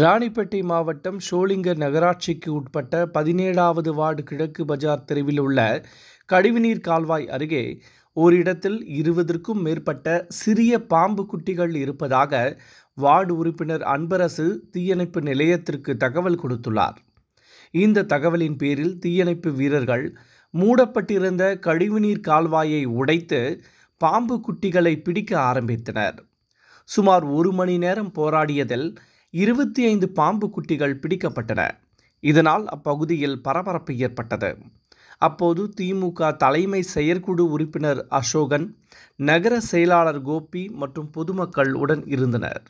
ராணிப்பேட்டை மாவட்டம் ஷோலிங்கர் நகராட்சிக்கு உட்பட்ட பதினேழாவது வார்டு கிழக்கு பஜார் தெருவில் உள்ள கழிவுநீர் கால்வாய் அருகே ஓரிடத்தில் இருபதற்கும் மேற்பட்ட சிறிய பாம்பு குட்டிகள் இருப்பதாக வார்டு உறுப்பினர் அன்பரசு தீயணைப்பு நிலையத்திற்கு தகவல் கொடுத்துள்ளார் இந்த தகவலின் பேரில் தீயணைப்பு வீரர்கள் மூடப்பட்டிருந்த கழிவுநீர் கால்வாயை உடைத்து பாம்பு குட்டிகளை பிடிக்க ஆரம்பித்தனர் சுமார் ஒரு மணி நேரம் போராடியதில் இருபத்தி ஐந்து பாம்பு குட்டிகள் பிடிக்கப்பட்டன இதனால் அப்பகுதியில் பரபரப்பு ஏற்பட்டது அப்போது திமுக தலைமை செயற்குழு உறுப்பினர் அசோகன் நகர செயலாளர் கோபி மற்றும் பொதுமக்கள் உடன் இருந்தனர்